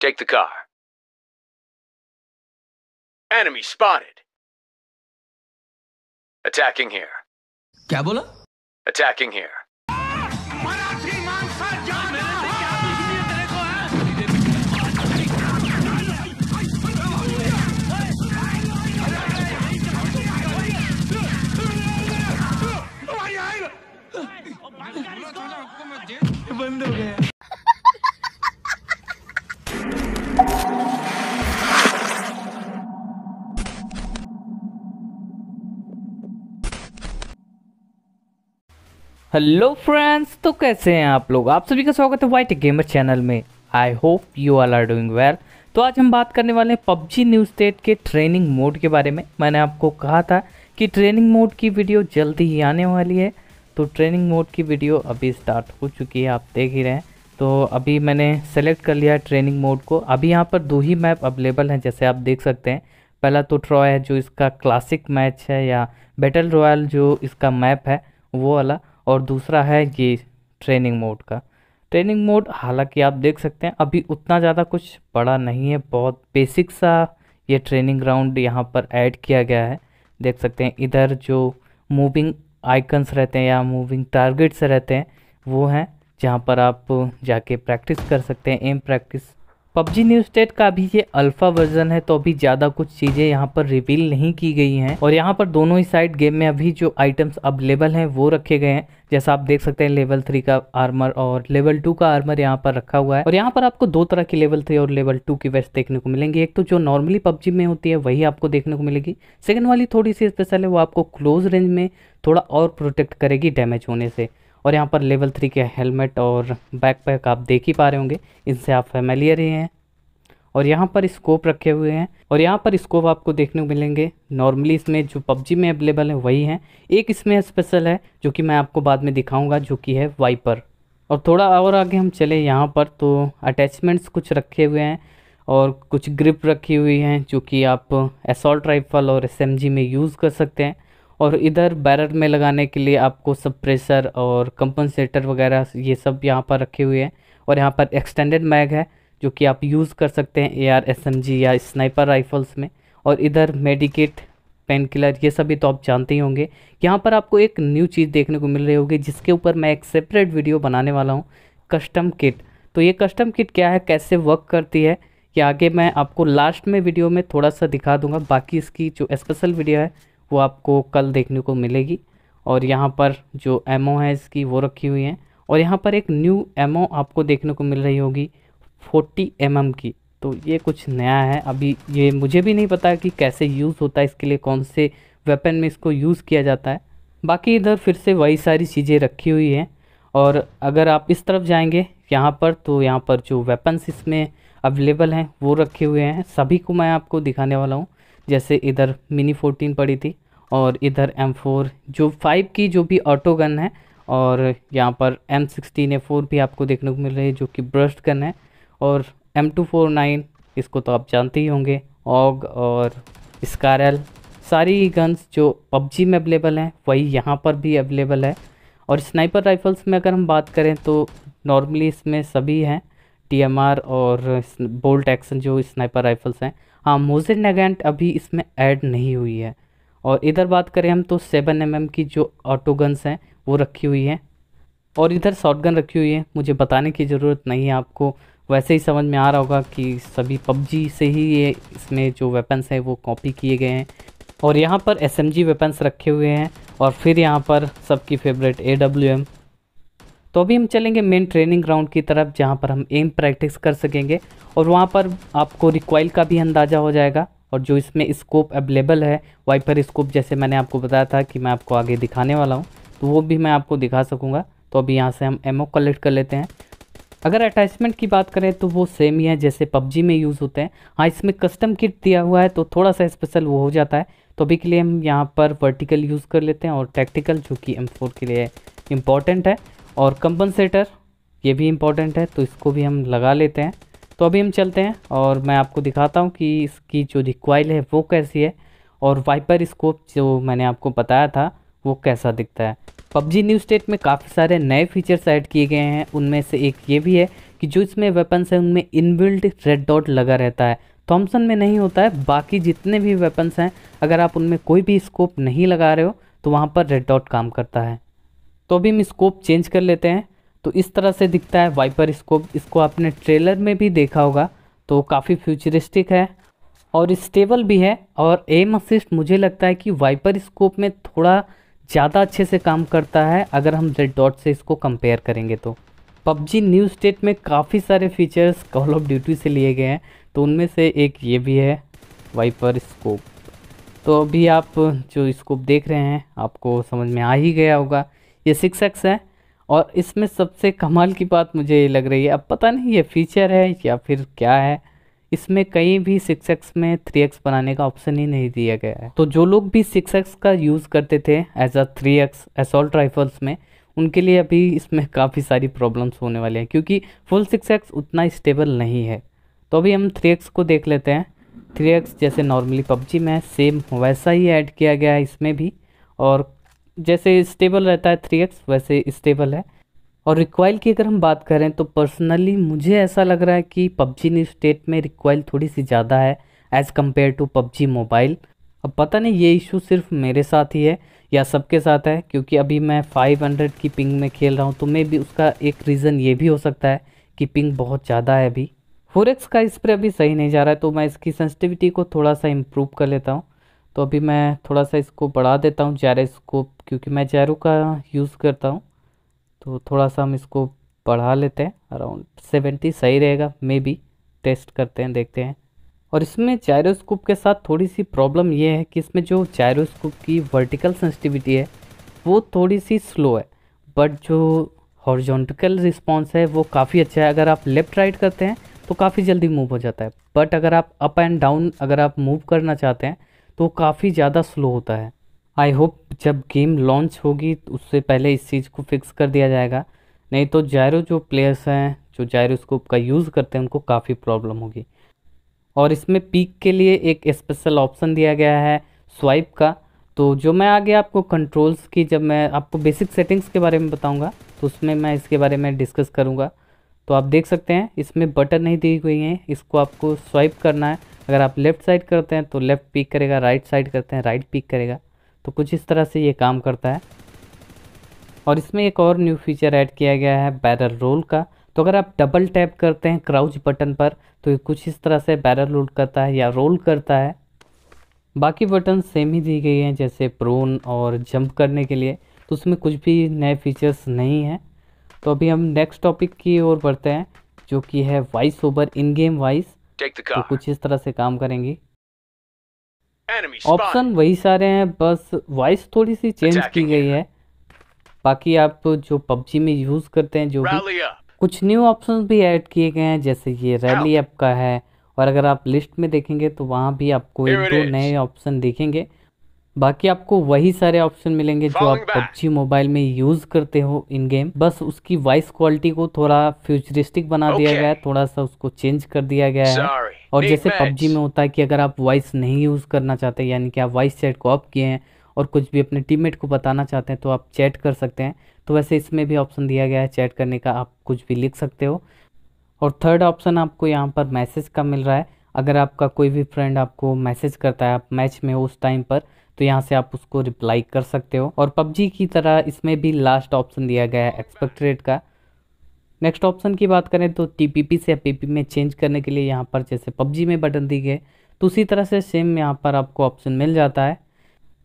Take the car. Enemy spotted. Attacking here. Gabula? Attacking here. Hello friends तो कैसे हैं आप लोग आप सभी का स्वागत है वाइट गेमर चैनल में I hope you all are doing well तो आज हम बात करने वाले हैं पबजी न्यू स्टेट के ट्रेनिंग मोड के बारे में मैंने आपको कहा था कि ट्रेनिंग मोड की वीडियो जल्दी ही आने वाली है तो ट्रेनिंग मोड की वीडियो अभी स्टार्ट हो चुकी है आप देख ही रहे हैं तो अभी मैंने सेलेक्ट कर लिया ट्रेनिंग मोड को अभी यहाँ पर दो ही मैप अवेलेबल हैं जैसे आप देख सकते हैं पहला तो ट्रॉय है जो इसका क्लासिक मैच है या बैटल रॉयल जो इसका मैप है वो वाला और दूसरा है ये ट्रेनिंग मोड का ट्रेनिंग मोड हालांकि आप देख सकते हैं अभी उतना ज़्यादा कुछ बड़ा नहीं है बहुत बेसिक सा ये ट्रेनिंग ग्राउंड यहाँ पर ऐड किया गया है देख सकते हैं इधर जो मूविंग आइकन्स रहते हैं या मूविंग टारगेट्स रहते हैं वो हैं जहाँ पर आप जाके प्रैक्टिस कर सकते हैं um practice PUBG new state का अभी ये अल्फा वर्जन है तो अभी ज़्यादा कुछ चीज़ें यहाँ पर रिवील नहीं की गई हैं और यहाँ पर दोनों ही साइड गेम में अभी जो आइटम्स अवेलेबल हैं वो रखे गए हैं जैसा आप देख सकते हैं लेवल थ्री का आर्मर और लेवल टू का आर्मर यहाँ पर रखा हुआ है और यहाँ पर आपको दो तरह की लेवल थ्री और लेवल टू की वेस्ट देखने को मिलेंगी एक तो जो नॉर्मली पबजी में होती है वही आपको देखने को मिलेगी सेकेंड वाली थोड़ी सी स्पेशल है वो आपको क्लोज रेंज में थोड़ा और प्रोटेक्ट करेगी डैमेज होने से और यहाँ पर लेवल थ्री के हेलमेट और बैकपैक आप देख ही पा रहे होंगे इनसे आप फैमिलियर ही हैं और यहाँ पर स्कोप रखे हुए हैं और यहाँ पर स्कोप आपको देखने को मिलेंगे नॉर्मली इसमें जो पबजी में अवेलेबल है वही हैं एक इसमें स्पेशल है जो कि मैं आपको बाद में दिखाऊँगा जो कि है वाइपर और थोड़ा और आगे हम चले यहाँ पर तो अटैचमेंट्स कुछ रखे हुए हैं और कुछ ग्रिप रखी हुई हैं जो कि आप एसॉल्ट राइफल और एस में यूज़ कर सकते हैं और इधर बैरल में लगाने के लिए आपको सब प्रेशर और कंपनसेटर वगैरह ये सब यहाँ पर रखे हुए हैं और यहाँ पर एक्सटेंडेड मैग है जो कि आप यूज़ कर सकते हैं A R S M G या स्नाइपर राइफल्स में और इधर मेडिकेट पेन किलर ये सभी तो आप जानते ही होंगे यहाँ पर आपको एक न्यू चीज़ देखने को मिल रही होगी जिसके ऊपर मैं एक सेपरेट वीडियो बनाने वाला हूँ कस्टम किट तो ये कस्टम किट क्या है कैसे वर्क करती है ये आगे मैं आपको लास्ट में वीडियो में थोड़ा सा दिखा दूंगा बाकी इसकी जो स्पेशल वीडियो है वो आपको कल देखने को मिलेगी और यहाँ पर जो एमओ है इसकी वो रखी हुई है और यहाँ पर एक न्यू एमओ आपको देखने को मिल रही होगी 40 एम की तो ये कुछ नया है अभी ये मुझे भी नहीं पता कि कैसे यूज़ होता है इसके लिए कौन से वेपन में इसको यूज़ किया जाता है बाकी इधर फिर से वही सारी चीज़ें रखी हुई हैं और अगर आप इस तरफ जाएंगे यहाँ पर तो यहाँ पर जो वेपन्स इसमें अवेलेबल हैं वो रखे हुए हैं सभी को मैं आपको दिखाने वाला हूँ जैसे इधर मिनी फोर्टीन पड़ी थी और इधर एम फोर जो फाइव की जो भी ऑटो गन है और यहाँ पर एम सिक्सटीन ए फोर भी आपको देखने को मिल रही है जो कि ब्रस्ट गन है और एम टू फोर नाइन इसको तो आप जानते ही होंगे ऑग और स्कारल सारी गन्स जो पबजी में अवेलेबल हैं वही यहाँ पर भी अवेलेबल है और स्नाइपर राइफल्स में अगर हम बात करें तो नॉर्मली इसमें सभी हैं टी और बोल्ट एक्शन जो स्नाइपर राइफल्स हैं हाँ मोजेन नेगेंट अभी इसमें ऐड नहीं हुई है और इधर बात करें हम तो सेवन एम की जो ऑटो गन्स हैं वो रखी हुई हैं और इधर शॉर्ट गन रखी हुई है मुझे बताने की ज़रूरत नहीं है आपको वैसे ही समझ में आ रहा होगा कि सभी पबजी से ही ये इसमें जो वेपन्स हैं वो कॉपी किए गए हैं और यहाँ पर एस वेपन्स रखे हुए हैं और फिर यहाँ पर सबकी फेवरेट ए तो अभी हम चलेंगे मेन ट्रेनिंग ग्राउंड की तरफ जहाँ पर हम एम प्रैक्टिस कर सकेंगे और वहाँ पर आपको रिक्वाइल का भी अंदाज़ा हो जाएगा और जो इसमें स्कोप अवेलेबल है वाइपर स्कोप जैसे मैंने आपको बताया था कि मैं आपको आगे दिखाने वाला हूँ तो वो भी मैं आपको दिखा सकूँगा तो अभी यहाँ से हम एमओ कलेक्ट कर लेते हैं अगर अटैचमेंट की बात करें तो वो सेम ही है जैसे पबजी में यूज़ होते हैं हाँ इसमें कस्टम किट दिया हुआ है तो थोड़ा सा स्पेशल वो हो जाता है तो अभी के लिए हम यहाँ पर वर्टिकल यूज़ कर लेते हैं और टैक्टिकल जो कि एम के लिए इम्पॉर्टेंट है और कंपनसेटर ये भी इम्पोर्टेंट है तो इसको भी हम लगा लेते हैं तो अभी हम चलते हैं और मैं आपको दिखाता हूँ कि इसकी जो रिक्वाइल है वो कैसी है और वाइपर स्कोप जो मैंने आपको बताया था वो कैसा दिखता है पबजी न्यू स्टेट में काफ़ी सारे नए फीचर्स ऐड किए गए हैं उनमें से एक ये भी है कि जो इसमें वेपन्स हैं उनमें इनबिल्ट रेड डॉट लगा रहता है थॉमसन में नहीं होता है बाकी जितने भी वेपन्स हैं अगर आप उनमें कोई भी स्कोप नहीं लगा रहे हो तो वहाँ पर रेड डॉट काम करता है तो अभी हम स्कोप चेंज कर लेते हैं तो इस तरह से दिखता है वाइपर स्कोप इसको आपने ट्रेलर में भी देखा होगा तो काफ़ी फ्यूचरिस्टिक है और स्टेबल भी है और एम असिस्ट मुझे लगता है कि वाइपर स्कोप में थोड़ा ज़्यादा अच्छे से काम करता है अगर हम रेड डॉट से इसको कंपेयर करेंगे तो पबजी न्यू स्टेट में काफ़ी सारे फीचर्स कॉल ऑफ ड्यूटी से लिए गए हैं तो उनमें से एक ये भी है वाइपर स्कोप तो अभी आप जो स्कोप देख रहे हैं आपको समझ में आ ही गया होगा ये सिक्स एक्स है और इसमें सबसे कमाल की बात मुझे लग रही है अब पता नहीं ये फीचर है या फिर क्या है इसमें कहीं भी सिक्स एक्स में थ्री एक्स बनाने का ऑप्शन ही नहीं दिया गया है तो जो लोग भी सिक्स एक्स का यूज़ करते थे as a three X assault rifles में उनके लिए अभी इसमें काफ़ी सारी प्रॉब्लम्स होने वाले हैं क्योंकि फुल सिक्स एक्स उतना स्टेबल नहीं है तो अभी हम थ्री एक्स को देख लेते हैं थ्री एक्स जैसे नॉर्मली पबजी में सेम वैसा ही ऐड किया गया है इसमें भी और जैसे स्टेबल रहता है थ्री एक्स वैसे स्टेबल है और रिक्वाइल की अगर हम बात करें तो पर्सनली मुझे ऐसा लग रहा है कि पबजी न्यू स्टेट में रिक्वाइल थोड़ी सी ज़्यादा है as compare to PUBG mobile अब पता नहीं ये इशू सिर्फ मेरे साथ ही है या सबके साथ है क्योंकि अभी मैं 500 की पिंग में खेल रहा हूँ तो मे भी उसका एक रीज़न ये भी हो सकता है कि पिंग बहुत ज़्यादा है अभी फोरेक्स का स्प्रे अभी सही नहीं जा रहा है तो मैं इसकी सेंसिटिविटी को थोड़ा सा इम्प्रूव कर लेता हूँ तो अभी मैं थोड़ा सा इसको बढ़ा देता हूँ जायरोस्कोप क्योंकि मैं जैरो का यूज़ करता हूँ तो थोड़ा सा हम इसको बढ़ा लेते हैं अराउंड सेवेंटी सही रहेगा मे बी टेस्ट करते हैं देखते हैं और इसमें जायरोस्कोप के साथ थोड़ी सी प्रॉब्लम ये है कि इसमें जो जायरोस्कोप की वर्टिकल सेंसिटिविटी है वो थोड़ी सी स्लो है बट जो हॉर्जोंटिकल रिस्पॉन्स है वो काफ़ी अच्छा है अगर आप लेफ़्ट राइट करते हैं तो काफ़ी जल्दी मूव हो जाता है बट अगर आप अप एंड डाउन अगर आप मूव करना चाहते हैं तो काफ़ी ज़्यादा स्लो होता है आई होप जब गेम लॉन्च होगी तो उससे पहले इस चीज़ को फिक्स कर दिया जाएगा नहीं तो जायरो जो प्लेयर्स हैं जो जायरोस्कोप का यूज़ करते हैं उनको काफ़ी प्रॉब्लम होगी और इसमें पीक के लिए एक स्पेशल ऑप्शन दिया गया है स्वाइप का तो जो मैं आगे आपको कंट्रोल्स की जब मैं आपको बेसिक सेटिंग्स के बारे में बताऊंगा तो उसमें मैं इसके बारे में डिस्कस करूंगा तो आप देख सकते हैं इसमें बटन नहीं दी गई हैं इसको आपको स्वाइप करना है अगर आप लेफ़्ट साइड करते हैं तो लेफ़्ट पिक करेगा राइट साइड करते हैं राइट पिक करेगा तो कुछ इस तरह से ये काम करता है और इसमें एक और न्यू फीचर ऐड किया गया है बैरल रोल का तो अगर आप डबल टैप करते हैं क्राउच बटन पर तो कुछ इस तरह से बैरल रोल करता है या रोल करता है बाकी बटन सेम ही दी गई हैं जैसे प्रोन और जंप करने के लिए तो उसमें कुछ भी नए फीचर्स नहीं हैं तो अभी हम नेक्स्ट टॉपिक की ओर बढ़ते हैं जो कि है voice over in game voice तो कुछ इस तरह से काम करेंगी ऑप्शन वही सारे हैं बस वॉइस थोड़ी सी चेंज की गई है बाकी आप जो पबजी में यूज़ करते हैं जो भी कुछ न्यू ऑप्शन भी ऐड किए गए हैं जैसे ये रैली ऐप का है और अगर आप लिस्ट में देखेंगे तो वहाँ भी आपको एक दो नए ऑप्शन देखेंगे बाकी आपको वही सारे ऑप्शन मिलेंगे जो आप पबजी मोबाइल में यूज करते हो इन गेम बस उसकी वॉइस क्वालिटी को थोड़ा फ्यूचरिस्टिक बना दिया गया है थोड़ा सा उसको चेंज कर दिया गया है और जैसे पबजी में होता है कि अगर आप वॉइस नहीं यूज करना चाहते यानी कि आप वॉइस चैट को ऑफ किए हैं और कुछ भी अपने टीममेट को बताना चाहते हैं तो आप चैट कर सकते हैं तो वैसे इसमें भी ऑप्शन दिया गया है चैट करने का आप कुछ भी लिख सकते हो और थर्ड ऑप्शन आपको यहाँ पर मैसेज का मिल रहा है अगर आपका कोई भी फ्रेंड आपको मैसेज करता है आप मैच में हो उस टाइम पर तो यहाँ से आप उसको रिप्लाई कर सकते हो और पबजी की तरह इसमें भी लास्ट ऑप्शन दिया गया है एक्सपेक्ट रेट का नेक्स्ट ऑप्शन की बात करें तो टी से पी में चेंज करने के लिए यहाँ पर जैसे पबजी में बटन दी गए तो उसी तरह से सेम यहाँ पर आपको ऑप्शन मिल जाता है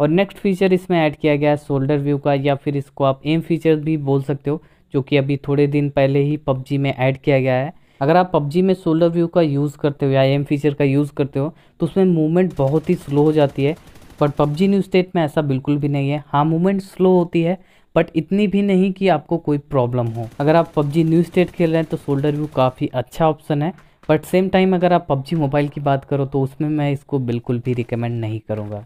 और नेक्स्ट फीचर इसमें ऐड किया गया है शोल्डर व्यू का या फिर इसको आप एम फीचर भी बोल सकते हो जो कि अभी थोड़े दिन पहले ही पबजी में ऐड किया गया है अगर आप पबजी में शोल्डर व्यू का यूज़ करते हो या एम फीचर का यूज़ करते हो तो उसमें मूवमेंट बहुत ही स्लो हो जाती है पर पबजी न्यू स्टेट में ऐसा बिल्कुल भी नहीं है हाँ मूवमेंट स्लो होती है बट इतनी भी नहीं कि आपको कोई प्रॉब्लम हो अगर आप पबजी न्यू स्टेट खेल रहे हैं तो शोल्डर व्यू काफ़ी अच्छा ऑप्शन है बट सेम टाइम अगर आप पबजी मोबाइल की बात करो तो उसमें मैं इसको बिल्कुल भी रिकमेंड नहीं करूँगा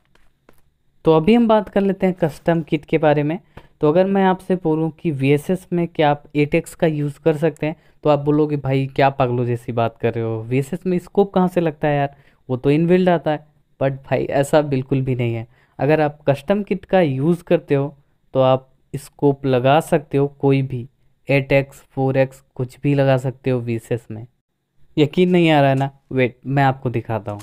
तो अभी हम बात कर लेते हैं कस्टम किट के बारे में तो अगर मैं आपसे बोलूँ कि वी में क्या आप एटेक्स का यूज़ कर सकते हैं तो आप बोलोगे भाई क्या पागलों जैसी बात कर रहे हो वी में स्कोप कहाँ से लगता है यार वो तो इनबिल्ड आता है बट भाई ऐसा बिल्कुल भी नहीं है अगर आप कस्टम किट का यूज़ करते हो तो आप स्कोप लगा सकते हो कोई भी एट एक्स फोर एक्स कुछ भी लगा सकते हो वीसेस में यकीन नहीं आ रहा है ना वेट मैं आपको दिखाता हूँ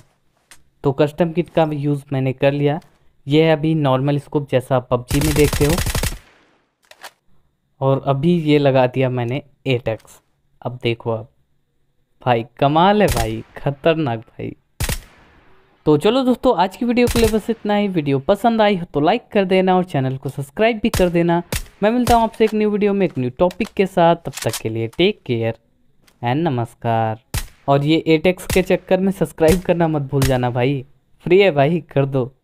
तो कस्टम किट का यूज़ मैंने कर लिया यह है अभी नॉर्मल स्कोप जैसा आप पबजी में देखते हो और अभी ये लगा दिया मैंने एट एक्स अब देखो आप भाई कमाल है भाई खतरनाक भाई तो चलो दोस्तों आज की वीडियो के लिए बस इतना ही वीडियो पसंद आई हो तो लाइक कर देना और चैनल को सब्सक्राइब भी कर देना मैं मिलता हूँ आपसे एक न्यू वीडियो में एक न्यू टॉपिक के साथ तब तक के लिए टेक केयर एंड नमस्कार और ये एटेक्स के चक्कर में सब्सक्राइब करना मत भूल जाना भाई फ्री है भाई कर दो